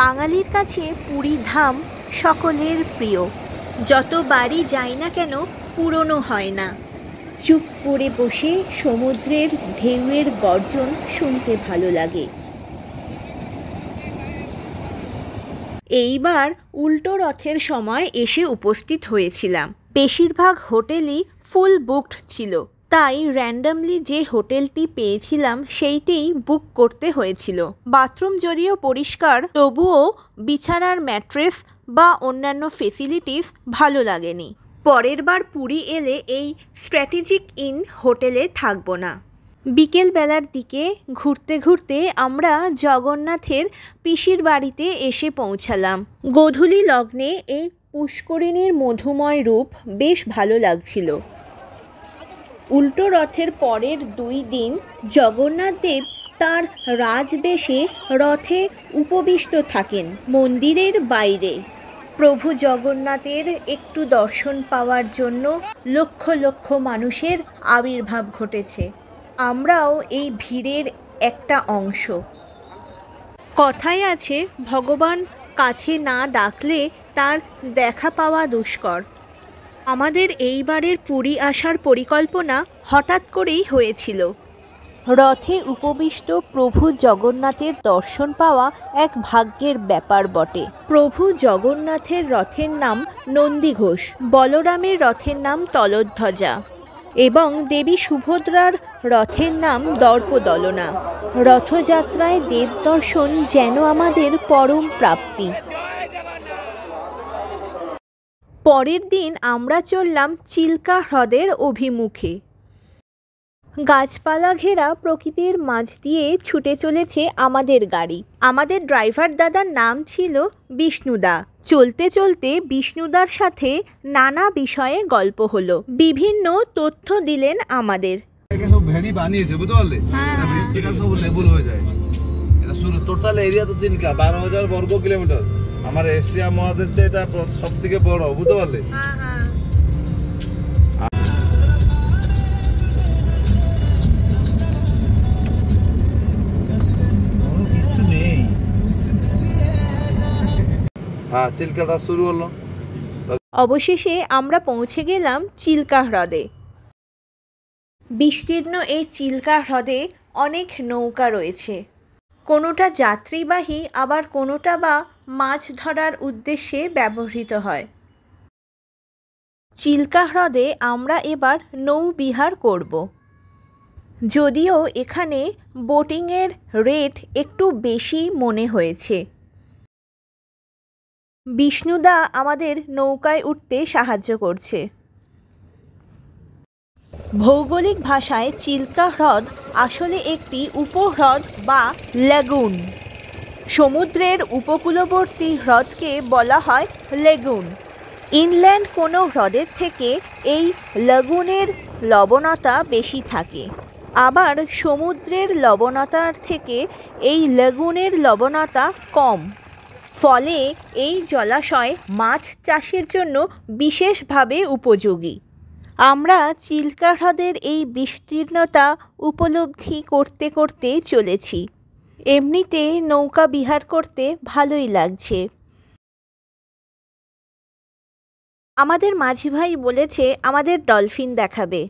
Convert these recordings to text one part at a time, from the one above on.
বাঙালির কাছে পুরী ধাম সকলের প্রিয় যতবারই যাই না কেন পুরনো হয় না চুপ করে বসে সমুদ্রের ঢেউয়ের গর্জন শুনতে ভালো লাগে এইবার উল্টো রথের সময় এসে উপস্থিত হয়েছিলাম বেশিরভাগ হোটেলই ফুল বুকড ছিল তাই র্যান্ডামলি যে হোটেলটি পেয়েছিলাম সেইটিই বুক করতে হয়েছিল বাথরুম যদিও পরিষ্কার তবুও বিছানার ম্যাট্রেস বা অন্যান্য ফেসিলিটিস ভালো লাগেনি পরের বার পুরী এলে এই স্ট্র্যাটেজিক ইন হোটেলে থাকবো না বিকেল বেলার দিকে ঘুরতে ঘুরতে আমরা জগন্নাথের পিসির বাড়িতে এসে পৌঁছালাম গোধূলি লগ্নে এই পুষ্করিণীর মধুময় রূপ বেশ ভালো লাগছিল উল্টো রথের পরের দুই দিন জগন্নাথদেব তার রাজবেশে রথে উপবিষ্ট থাকেন মন্দিরের বাইরে প্রভু জগন্নাথের একটু দর্শন পাওয়ার জন্য লক্ষ লক্ষ মানুষের আবির্ভাব ঘটেছে আমরাও এই ভিড়ের একটা অংশ কথায় আছে ভগবান কাছে না ডাকলে তার দেখা পাওয়া দুষ্কর আমাদের এইবারের পুরী আসার পরিকল্পনা হঠাৎ করেই হয়েছিল রথে উপবিষ্ট প্রভু জগন্নাথের দর্শন পাওয়া এক ভাগ্যের ব্যাপার বটে প্রভু জগন্নাথের রথের নাম নন্দী ঘোষ বলরামের রথের নাম তলধ্বজা এবং দেবী সুভদ্রার রথের নাম দর্পদলনা রথযাত্রায় দেব দর্শন যেন আমাদের পরম প্রাপ্তি পরের দিন আমরা চললাম চিল্কা হ্রদের অভিমুখে গাছপালা ঘেরা প্রকৃতির মাঝ দিয়ে ছুটে চলেছে আমাদের গাড়ি আমাদের ড্রাইভার দাদার নাম ছিল বিষ্ণুদা চলতে চলতে বিষ্ণুদার সাথে নানা বিষয়ে গল্প হলো বিভিন্ন তথ্য দিলেন আমাদের বানিয়েছে বুঝতে পারলে হ্যাঁ, হ্যাঁ। বারো হাজার বর্গ কিলোমিটার আমার এশিয়া মহাদেশটা এটা সব থেকে বড় বুঝতে পারলে হ্যাঁ, শুরু হলো অবশেষে আমরা পৌঁছে গেলাম চিল্কা হ্রদে বিস্তীর্ণ এই চিল্কা হ্রদে অনেক নৌকা রয়েছে কোনোটা যাত্রীবাহী আবার কোনোটা বা মাছ ধরার উদ্দেশ্যে ব্যবহৃত হয় চিল্কা হ্রদে আমরা এবার নৌবিহার করব যদিও এখানে বোটিংয়ের রেট একটু বেশি মনে হয়েছে বিষ্ণুদা আমাদের নৌকায় উঠতে সাহায্য করছে ভৌগোলিক ভাষায় চিল্কা হ্রদ আসলে একটি উপহ্রদ বা লেগুন সমুদ্রের উপকূলবর্তী হ্রদকে বলা হয় লেগুন ইনল্যান্ড কোনো হ্রদের থেকে এই লেগুনের লবণতা বেশি থাকে আবার সমুদ্রের লবণতার থেকে এই লেগুনের লবণতা কম ফলে এই জলাশয় মাছ চাষের জন্য বিশেষভাবে উপযোগী আমরা চিল্কা হ্রদের এই বিস্তীর্ণতা উপলব্ধি করতে করতে চলেছি এমনিতে নৌকা বিহার করতে ভালোই লাগছে আমাদের মাঝি ভাই বলেছে আমাদের ডলফিন দেখাবে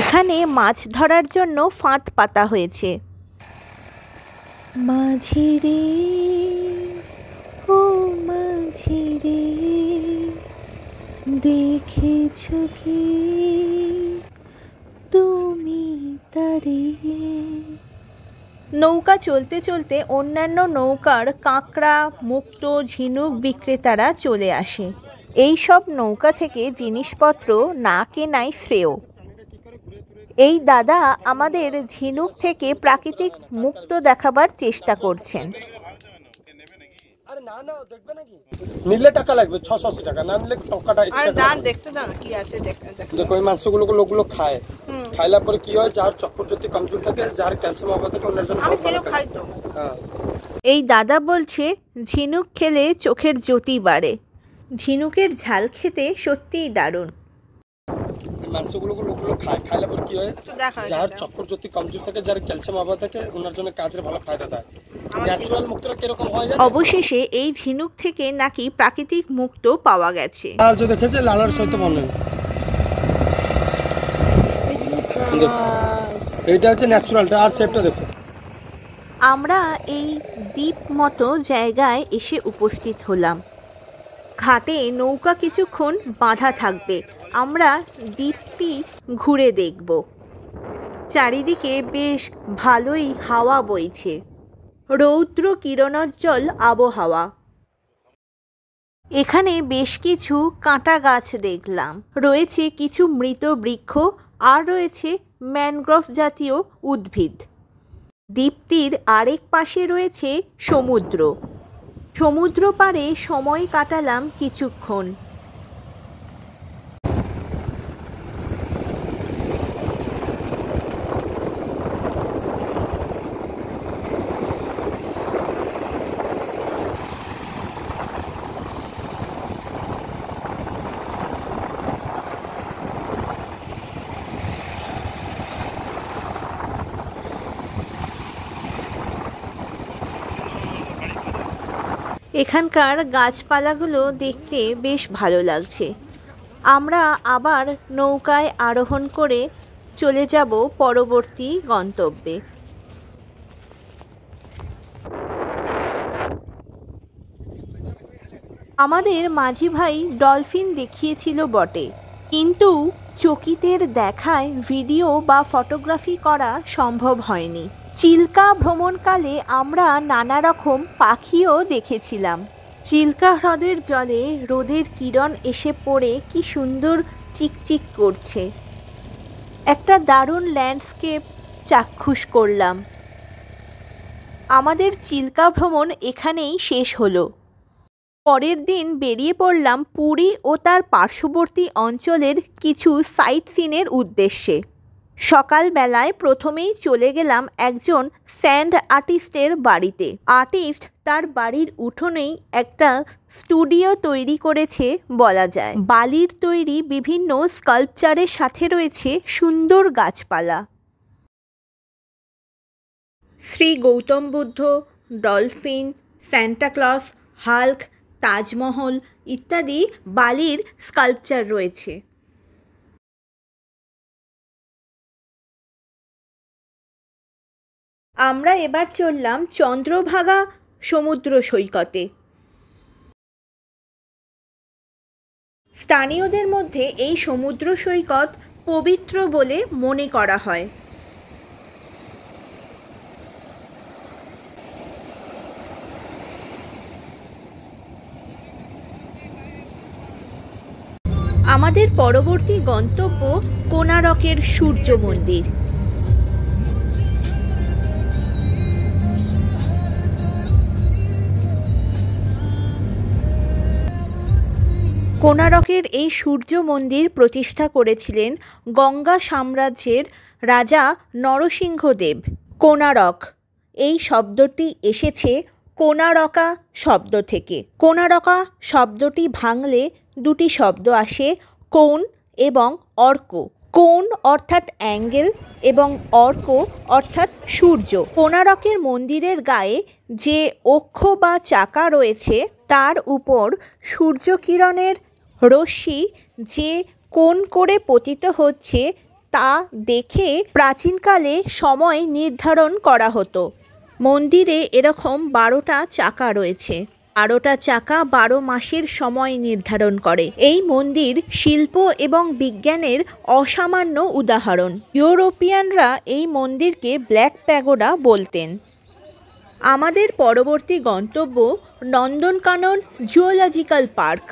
এখানে মাছ ধরার জন্য ফাঁদ পাতা হয়েছে মাঝিরে ও মাঝিরে দেখেছ কি তুমি তারি নৌকা চলতে চলতে অন্যান্য নৌকার কাঁকড়া মুক্ত ঝিনুক বিক্রেতারা চলে আসে এই সব নৌকা থেকে জিনিসপত্র না কেনাই শ্রেয় এই দাদা আমাদের ঝিনুক থেকে প্রাকৃতিক মুক্ত দেখাবার চেষ্টা করছেন টাকা লাগবে ছশো টাকা না নিলে পরে কি হয় যার চক্কর যদি থাকে যার ক্যালসিয়াম হ্যাঁ। এই দাদা বলছে ঝিনুক খেলে চোখের জ্যোতি বাড়ে ঝিনুকের ঝাল খেতে সত্যিই দারুণ মাংসগুলো লোকগুলো খায় খাইলে কি হয় যার চক্কর যদি কমজোর থাকে যার ক্যালসিয়াম অভাব থাকে ওনার জন্য কাজের ভালো ফায়দা দেয় অবশেষে এই ঝিনুক থেকে নাকি প্রাকৃতিক মুক্ত পাওয়া গেছে এটা হচ্ছে আমরা এই দ্বীপ মতো জায়গায় এসে উপস্থিত হলাম ঘাটে নৌকা কিছুক্ষণ বাঁধা থাকবে আমরা দ্বীপটি ঘুরে দেখব চারিদিকে বেশ ভালোই হাওয়া বইছে রৌদ্র কিরণজ্জ্বল আবহাওয়া এখানে বেশ কিছু কাঁটা গাছ দেখলাম রয়েছে কিছু মৃত বৃক্ষ আর রয়েছে ম্যানগ্রোভ জাতীয় উদ্ভিদ দ্বীপটির আরেক পাশে রয়েছে সমুদ্র সমুদ্র পারে সময় কাটালাম কিছুক্ষণ এখানকার গাছপালাগুলো দেখতে বেশ ভালো লাগছে আমরা আবার নৌকায় আরোহণ করে চলে যাব পরবর্তী গন্তব্যে আমাদের মাঝি ভাই ডলফিন দেখিয়েছিল বটে কিন্তু চকিতের দেখায় ভিডিও বা ফটোগ্রাফি করা সম্ভব হয়নি চিল্কা ভ্রমণকালে আমরা নানা রকম পাখিও দেখেছিলাম চিল্কা হ্রদের জলে রোদের কিরণ এসে পড়ে কি সুন্দর চিকচিক করছে একটা দারুণ ল্যান্ডস্কেপ চাক্ষুষ করলাম আমাদের চিল্কা ভ্রমণ এখানেই শেষ হলো পরের দিন বেরিয়ে পড়লাম পুরী ও তার পার্শ্ববর্তী অঞ্চলের কিছু সাইট সিনের উদ্দেশ্যে সকালবেলায় প্রথমেই চলে গেলাম একজন স্যান্ড আর্টিস্টের বাড়িতে আর্টিস্ট তার বাড়ির উঠোনেই একটা স্টুডিও তৈরি করেছে বলা যায় বালির তৈরি বিভিন্ন স্কাল্পচারের সাথে রয়েছে সুন্দর গাছপালা Shri Gautam Buddha dolphin Santa Claus Hulk Taj Mahal ইত্যাদি বালির স্কাল্পচার রয়েছে আমরা এবার চললাম চন্দ্রভাগা সমুদ্র সৈকতে স্থানীয়দের মধ্যে এই সমুদ্র সৈকত পবিত্র বলে মনে করা হয় আমাদের পরবর্তী গন্তব্য কোনারকের সূর্য মন্দির কোণারকের এই সূর্য মন্দির প্রতিষ্ঠা করেছিলেন গঙ্গা সাম্রাজ্যের রাজা নরসিংহদেব কোণারক এই শব্দটি এসেছে কোণারকা শব্দ থেকে কোনারকা শব্দটি ভাঙলে দুটি শব্দ আসে কোন এবং অর্ক কোন অর্থাৎ অ্যাঙ্গেল এবং অর্ক অর্থাৎ সূর্য কোণারকের মন্দিরের গায়ে যে অক্ষ বা চাকা রয়েছে তার উপর সূর্যকিরণের রশ্মি যে কোন করে পতিত হচ্ছে তা দেখে প্রাচীনকালে সময় নির্ধারণ করা হতো মন্দিরে এরকম বারোটা চাকা রয়েছে বারোটা চাকা বারো মাসের সময় নির্ধারণ করে এই মন্দির শিল্প এবং বিজ্ঞানের অসামান্য উদাহরণ ইউরোপিয়ানরা এই মন্দিরকে ব্ল্যাক প্যাগোডা বলতেন আমাদের পরবর্তী গন্তব্য নন্দনকানন জুওলজিক্যাল পার্ক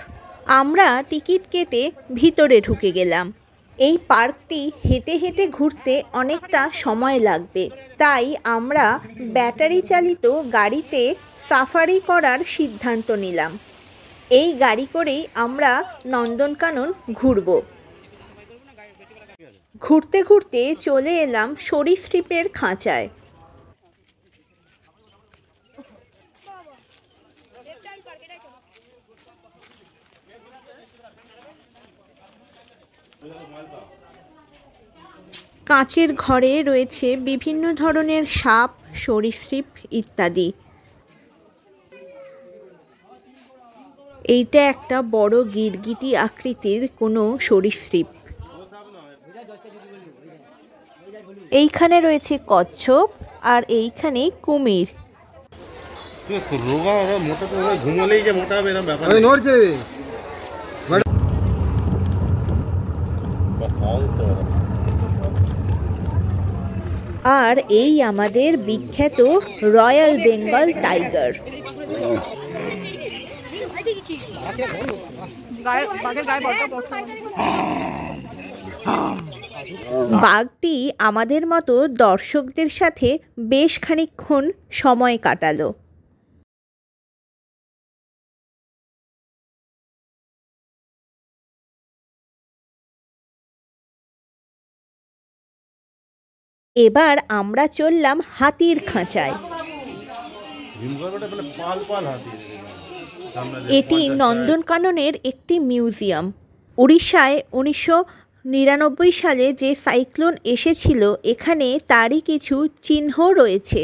আমরা টিকিট কেটে ভিতরে ঢুকে গেলাম এই পার্কটি হেঁটে হেঁটে ঘুরতে অনেকটা সময় লাগবে তাই আমরা ব্যাটারি চালিত গাড়িতে সাফারি করার সিদ্ধান্ত নিলাম এই গাড়ি করেই আমরা নন্দনকানন ঘুরব ঘুরতে ঘুরতে চলে এলাম স্ট্রিপের খাঁচায় কাঁচের ঘরে রয়েছে বিভিন্ন ধরনের সাপ সরীসৃপ ইত্যাদি এইটা একটা বড় গিরগিটি আকৃতির কোনো সরীসৃপ এইখানে রয়েছে কচ্ছপ আর এইখানে কুমির মোটা তো যে মোটা হবে ব্যাপার আর এই আমাদের বিখ্যাত রয়্যাল বেঙ্গল টাইগার বাঘটি আমাদের মতো দর্শকদের সাথে বেশ খানিক্ষণ সময় কাটালো এবার আমরা চললাম হাতির খাঁচায় মানে এটি নন্দনকাননের একটি মিউজিয়াম উড়িষ্যায় উনিশশো নিরানব্বই সালে যে সাইক্লোন এসেছিল এখানে তারই কিছু চিহ্ন রয়েছে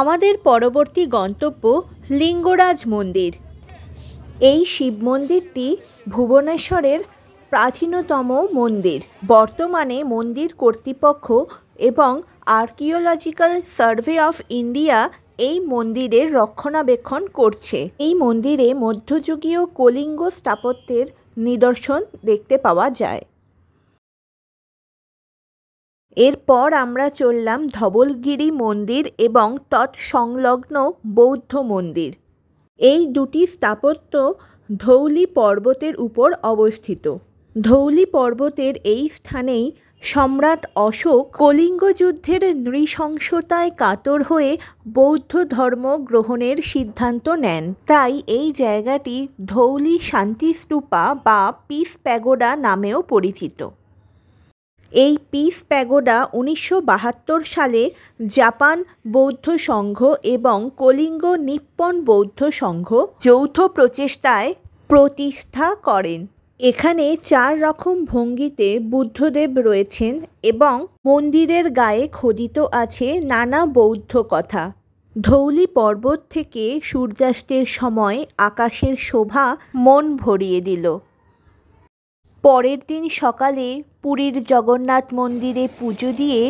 আমাদের পরবর্তী গন্তব্য লিঙ্গরাজ মন্দির এই শিব মন্দিরটি ভুবনেশ্বরের প্রাচীনতম মন্দির বর্তমানে মন্দির কর্তৃপক্ষ এবং আর্কিওলজিক্যাল সার্ভে অফ ইন্ডিয়া এই মন্দিরের রক্ষণাবেক্ষণ করছে এই মন্দিরে মধ্যযুগীয় কলিঙ্গ স্থাপত্যের নিদর্শন দেখতে পাওয়া যায় এরপর আমরা চললাম ধবলগিরি মন্দির এবং তৎসংলগ্ন বৌদ্ধ মন্দির এই দুটি স্থাপত্য ধৌলি পর্বতের উপর অবস্থিত ধৌলি পর্বতের এই স্থানেই সম্রাট অশোক কলিঙ্গ যুদ্ধের নৃশংসতায় কাতর হয়ে বৌদ্ধ ধর্ম গ্রহণের সিদ্ধান্ত নেন তাই এই জায়গাটি ধৌলি শান্তিস্তূপা বা পিস প্যাগোডা নামেও পরিচিত এই পিস প্যাগোডা উনিশশো সালে জাপান বৌদ্ধ সংঘ এবং কলিঙ্গ নিপ্পন বৌদ্ধ সংঘ যৌথ প্রচেষ্টায় প্রতিষ্ঠা করেন এখানে চার রকম ভঙ্গিতে বুদ্ধদেব রয়েছেন এবং মন্দিরের গায়ে খোদিত আছে নানা বৌদ্ধ কথা ধৌলি পর্বত থেকে সূর্যাস্তের সময় আকাশের শোভা মন ভরিয়ে দিল পরের দিন সকালে পুরীর জগন্নাথ মন্দিরে পুজো দিয়ে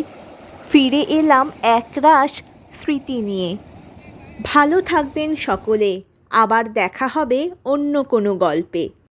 ফিরে এলাম একরাশ স্মৃতি নিয়ে ভালো থাকবেন সকলে আবার দেখা হবে অন্য কোনো গল্পে